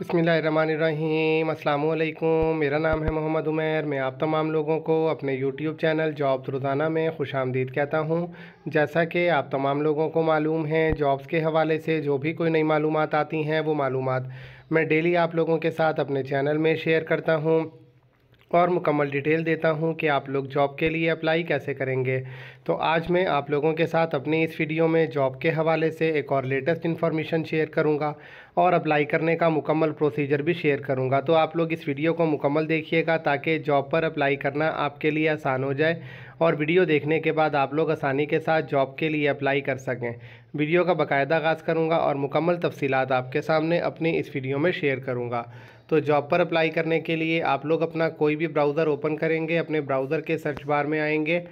बसमीम अल्लाम मेरा नाम है मोहम्मद उमैर मैं आप तमाम लोगों को अपने यूट्यूब चैनल जॉब रोज़ाना में खुश आमदीद कहता हूँ जैसा कि आप तमाम लोगों को मालूम है जॉब्स के हवाले से जो भी कोई नई मालूम आती हैं वो मालूम मैं डेली आप लोगों के साथ अपने चैनल में शेयर करता हूँ और मुकम्मल डिटेल देता हूँ कि आप लोग जॉब के लिए अप्लाई कैसे करेंगे तो आज मैं आप लोगों के साथ अपनी इस वीडियो में जॉब के हवाले से एक और लेटेस्ट इन्फॉर्मेशन शेयर करूँगा और अप्लाई करने का मुकम्मल प्रोसीजर भी शेयर करूँगा तो आप लोग इस वीडियो को मुकम्मल देखिएगा ताकि जॉब पर अप्लाई करना आपके लिए आसान हो जाए और वीडियो देखने के बाद आप लोग आसानी के साथ जॉब के लिए अप्लाई कर सकें वीडियो का बाकायदा आगाज़ करूँगा और मुकम्मल तफसीत आपके सामने अपनी इस वीडियो में शेयर करूँगा तो जॉब पर अप्लाई करने के लिए आप लोग अपना कोई भी ब्राउज़र ओपन करेंगे अपने ब्राउज़र के सर्च बार में आएंगे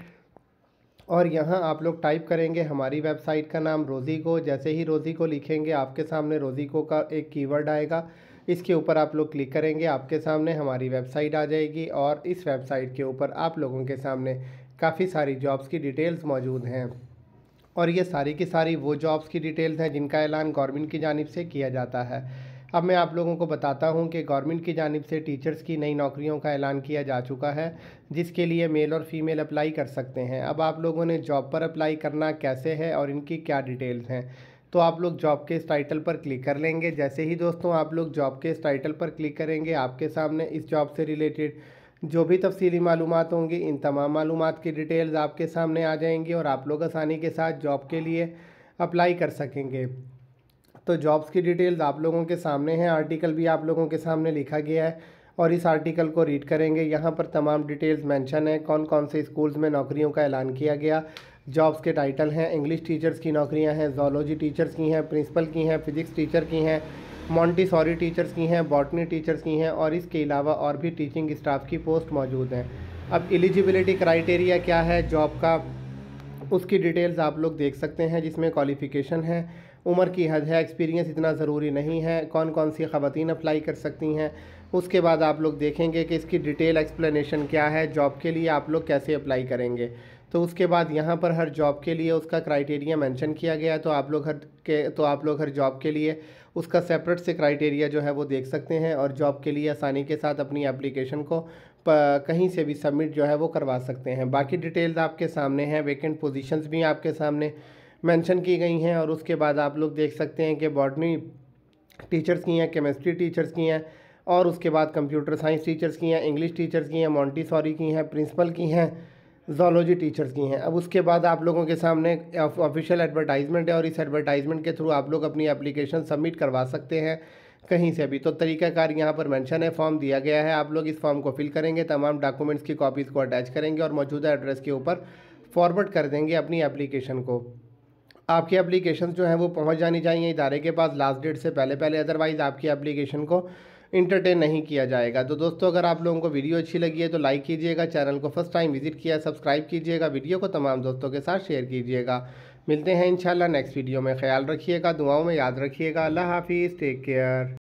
और यहाँ आप लोग टाइप करेंगे हमारी वेबसाइट का नाम को जैसे ही रोज़ी को लिखेंगे आपके सामने रोज़ी को का एक कीवर्ड आएगा इसके ऊपर आप लोग क्लिक करेंगे आपके सामने हमारी वेबसाइट आ जाएगी और इस वेबसाइट के ऊपर आप लोगों के सामने काफ़ी सारी जॉब्स की डिटेल्स मौजूद हैं और ये सारी की सारी वो जॉब्स की डिटेल्स हैं जिनका ऐलान गवर्नमेंट की जानब से किया जाता है अब मैं आप लोगों को बताता हूँ कि गवर्नमेंट की जानब से टीचर्स की नई नौकरियों का ऐलान किया जा चुका है जिसके लिए मेल और फीमेल अप्लाई कर सकते हैं अब आप लोगों ने जॉब पर अप्लाई करना कैसे है और इनकी क्या डिटेल्स हैं तो आप लोग जॉब के इस टाइटल पर क्लिक कर लेंगे जैसे ही दोस्तों आप लोग जॉब के इस टाइटल पर क्लिक करेंगे आपके सामने इस जॉब से रिलेटेड जो भी तफसीली मालूम होंगी इन तमाम मालूम की डिटेल्स आपके सामने आ जाएंगी और आप लोग आसानी के साथ जॉब के लिए अप्लाई कर सकेंगे तो जॉब्स की डिटेल्स आप लोगों के सामने हैं आर्टिकल भी आप लोगों के सामने लिखा गया है और इस आर्टिकल को रीड करेंगे यहाँ पर तमाम डिटेल्स मेंशन है कौन कौन से स्कूल्स में नौकरियों का ऐलान किया गया जॉब्स के टाइटल हैं इंग्लिश टीचर्स की नौकरियाँ हैं जोलॉजी टीचर्स की हैं प्रिंसिपल की हैं फिजिक्स टीचर की हैं मॉन्टीसॉरी टीचर्स की हैं बॉटनी टीचर्स की हैं और इसके अलावा और भी टीचिंग स्टाफ की पोस्ट मौजूद हैं अब एलिजिबिलिटी क्राइटेरिया क्या है जॉब का उसकी डिटेल्स आप लोग देख सकते हैं जिसमें क्वालिफ़िकेशन है उम्र की हद है एक्सपीरियंस इतना ज़रूरी नहीं है कौन कौन सी ख़वान अप्लाई कर सकती हैं उसके बाद आप लोग देखेंगे कि इसकी डिटेल एक्सप्लेनेशन क्या है जॉब के लिए आप लोग कैसे अप्लाई करेंगे तो उसके बाद यहाँ पर हर जॉब के लिए उसका क्राइटेरिया मेंशन किया गया है तो आप लोग हर के तो आप लोग हर जॉब के लिए उसका सेपरेट से क्राइटेरिया जो है वो देख सकते हैं और जॉब के लिए आसानी के साथ अपनी एप्लीकेशन को कहीं से भी सबमिट जो है वो करवा सकते हैं बाकी डिटेल्स आपके सामने हैं वेकेंट पोजिशन भी आपके सामने मैंशन की गई हैं और उसके बाद आप लोग देख सकते हैं कि बॉटनी टीचर्स की हैं केमिस्ट्री टीचर्स की हैं और उसके बाद कंप्यूटर साइंस टीचर्स की हैं इंग्लिश टीचर्स की हैं मॉन्टी की हैं प्रिंसिपल की हैं जोलॉजी टीचर्स की हैं अब उसके बाद आप लोगों के सामने ऑफिशियल एडवर्टाइजमेंट है और इस एडवर्टाइजमेंट के थ्रू आप लोग अपनी एप्लीकेशन सबमिट करवा सकते हैं कहीं से भी तो तरीकाकार यहाँ पर मेंशन है फॉर्म दिया गया है आप लोग इस फॉर्म को फिल करेंगे तमाम डॉक्यूमेंट्स की कॉपीज़ को अटैच करेंगे और मौजूदा एड्रेस के ऊपर फॉरवर्ड कर देंगे अपनी एप्लीकेशन को आपकी एप्लीकेशन जो है वो पहुँच जानी चाहिए इदारे के पास लास्ट डेट से पहले पहले अदरवाइज़ आपकी एप्लीकेशन को इंटरटेन नहीं किया जाएगा तो दोस्तों अगर आप लोगों को वीडियो अच्छी लगी है तो लाइक कीजिएगा चैनल को फर्स्ट टाइम विजिट किया सब्सक्राइब कीजिएगा वीडियो को तमाम दोस्तों के साथ शेयर कीजिएगा मिलते हैं इंशाल्लाह नेक्स्ट वीडियो में ख्याल रखिएगा दुआओं में याद रखिएगा अल्लाह हाफिज़ टेक केयर